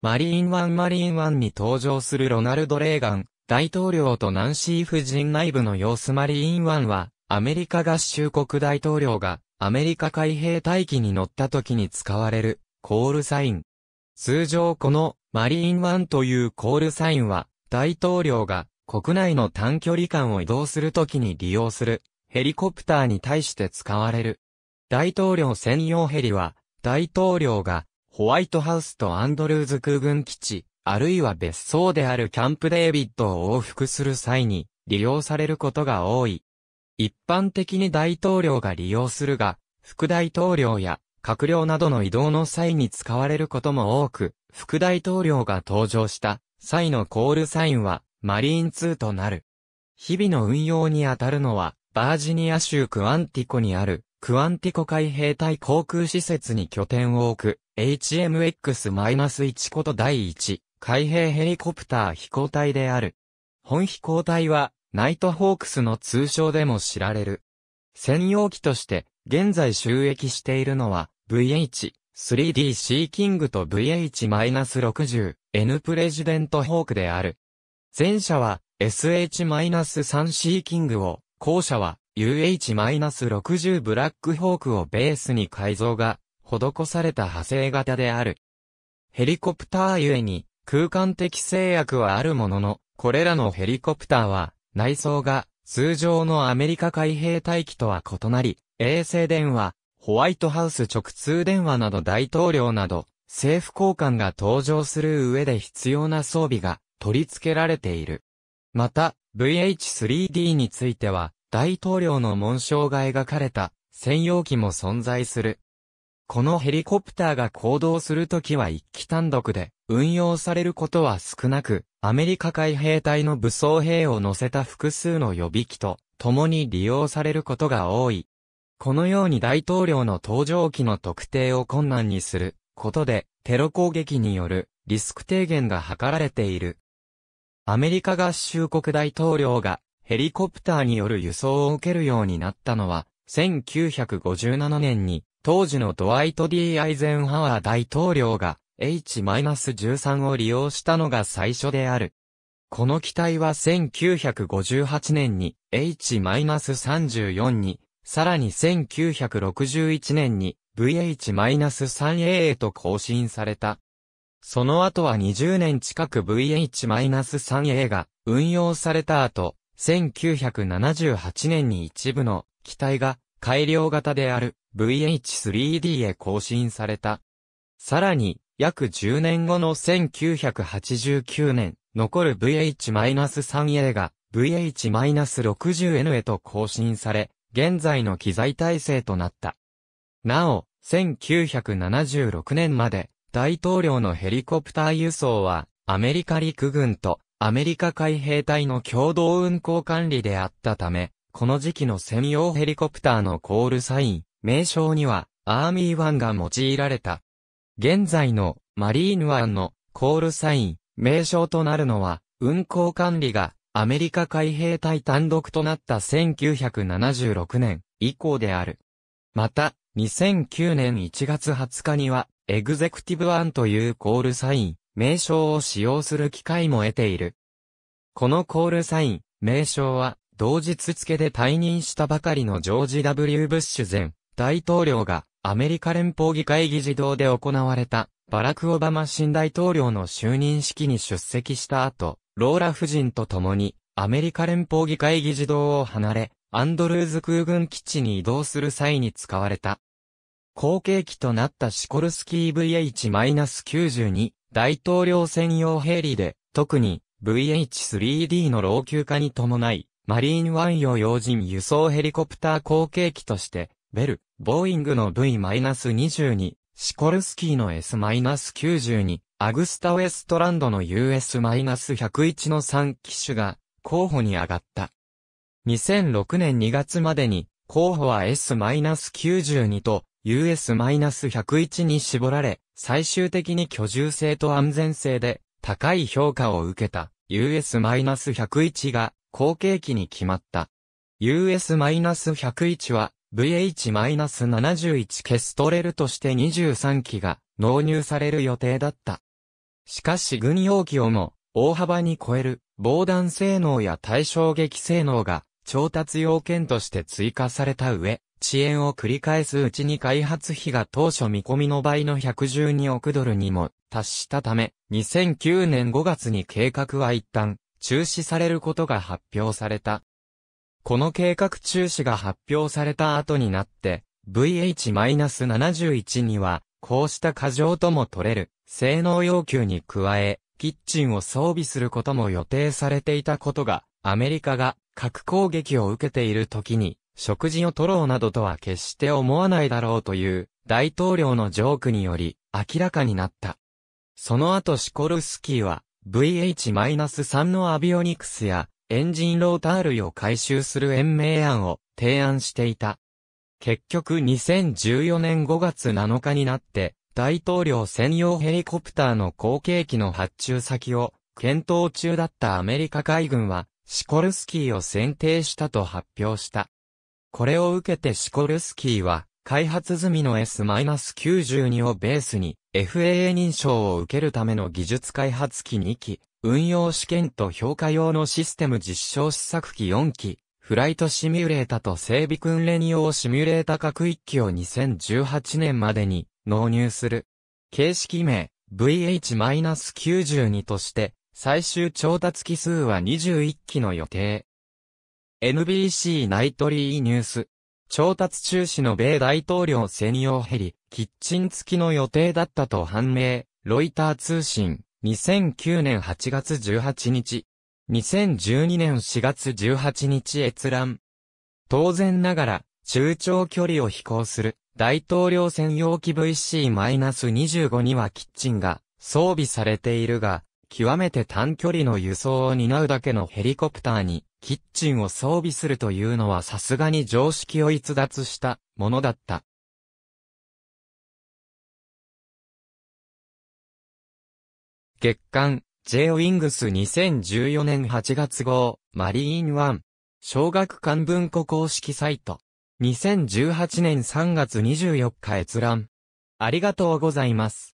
マリーンワンマリーンワンに登場するロナルド・レーガン、大統領とナンシー夫人内部の様子マリーンワンは、アメリカ合衆国大統領が、アメリカ海兵隊機に乗った時に使われる、コールサイン。通常この、マリーンワンというコールサインは、大統領が、国内の短距離間を移動する時に利用する、ヘリコプターに対して使われる。大統領専用ヘリは、大統領がホワイトハウスとアンドルーズ空軍基地、あるいは別荘であるキャンプデービッドを往復する際に利用されることが多い。一般的に大統領が利用するが、副大統領や閣僚などの移動の際に使われることも多く、副大統領が登場した際のコールサインはマリーン2となる。日々の運用にあたるのは、バージニア州クアンティコにある、クアンティコ海兵隊航空施設に拠点を置く、HMX-1 こと第1海兵ヘリコプター飛行隊である。本飛行隊は、ナイトホークスの通称でも知られる。専用機として、現在収益しているのは、VH-3D シーキングと VH-60N プレジデントホークである。前者は、SH-3 シーキングを、後者は、UH-60 ブラックホークをベースに改造が施された派生型である。ヘリコプターゆえに空間的制約はあるものの、これらのヘリコプターは内装が通常のアメリカ海兵隊機とは異なり、衛星電話、ホワイトハウス直通電話など大統領など政府高官が登場する上で必要な装備が取り付けられている。また、VH3D については、大統領の紋章が描かれた専用機も存在する。このヘリコプターが行動するときは一機単独で運用されることは少なく、アメリカ海兵隊の武装兵を乗せた複数の予備機と共に利用されることが多い。このように大統領の搭乗機の特定を困難にすることで、テロ攻撃によるリスク低減が図られている。アメリカ合衆国大統領がヘリコプターによる輸送を受けるようになったのは、1957年に当時のドワイト・ D・ アイゼンハワー大統領が H-13 を利用したのが最初である。この機体は1958年に H-34 に、さらに1961年に VH-3A へと更新された。その後は20年近く VH-3A が運用された後、1978年に一部の機体が改良型である VH3D へ更新された。さらに、約10年後の1989年、残る VH-3A が VH-60N へと更新され、現在の機材体制となった。なお、1976年まで、大統領のヘリコプター輸送は、アメリカ陸軍とアメリカ海兵隊の共同運航管理であったため、この時期の専用ヘリコプターのコールサイン、名称には、アーミーワンが用いられた。現在の、マリーヌワンの、コールサイン、名称となるのは、運航管理が、アメリカ海兵隊単独となった1976年以降である。また、2009年1月20日には、エグゼクティブワンというコールサイン、名称を使用する機会も得ている。このコールサイン、名称は、同日付で退任したばかりのジョージ・ W・ ブッシュ前大統領がアメリカ連邦議会議事堂で行われたバラク・オバマ新大統領の就任式に出席した後、ローラ夫人と共にアメリカ連邦議会議事堂を離れ、アンドルーズ空軍基地に移動する際に使われた。後継機となったシコルスキー VH-92 大統領専用ヘリで、特に VH3D の老朽化に伴い、マリーンン用要人輸送ヘリコプター後継機として、ベル、ボーイングの V-22、シコルスキーの S-92、アグスタ・ウェストランドの US-101 の3機種が候補に上がった。2006年2月までに候補は S-92 と US-101 に絞られ、最終的に居住性と安全性で高い評価を受けた US-101 が後継機に決まった。US-101 は VH-71 ケストレルとして23機が納入される予定だった。しかし軍用機をも大幅に超える防弾性能や対衝撃性能が調達要件として追加された上、遅延を繰り返すうちに開発費が当初見込みの倍の112億ドルにも達したため、2009年5月に計画は一旦中止されることが発表された。この計画中止が発表された後になって、VH-71 には、こうした過剰とも取れる、性能要求に加え、キッチンを装備することも予定されていたことが、アメリカが核攻撃を受けている時に、食事を取ろうなどとは決して思わないだろうという大統領のジョークにより明らかになった。その後シコルスキーは VH-3 のアビオニクスやエンジンローター類を回収する延命案を提案していた。結局2014年5月7日になって大統領専用ヘリコプターの後継機の発注先を検討中だったアメリカ海軍はシコルスキーを選定したと発表した。これを受けてシコルスキーは開発済みの S-92 をベースに FAA 認証を受けるための技術開発機2機、運用試験と評価用のシステム実証試作機4機、フライトシミュレータと整備訓練用シミュレータ各1機を2018年までに納入する。形式名 VH-92 として最終調達機数は21機の予定。NBC ナイトリーニュース調達中止の米大統領専用ヘリ、キッチン付きの予定だったと判明、ロイター通信、2009年8月18日、2012年4月18日閲覧。当然ながら、中長距離を飛行する大統領専用機 VC-25 にはキッチンが装備されているが、極めて短距離の輸送を担うだけのヘリコプターにキッチンを装備するというのはさすがに常識を逸脱したものだった。月刊 J ウィングス2014年8月号マリーン1小学館文庫公式サイト2018年3月24日閲覧ありがとうございます。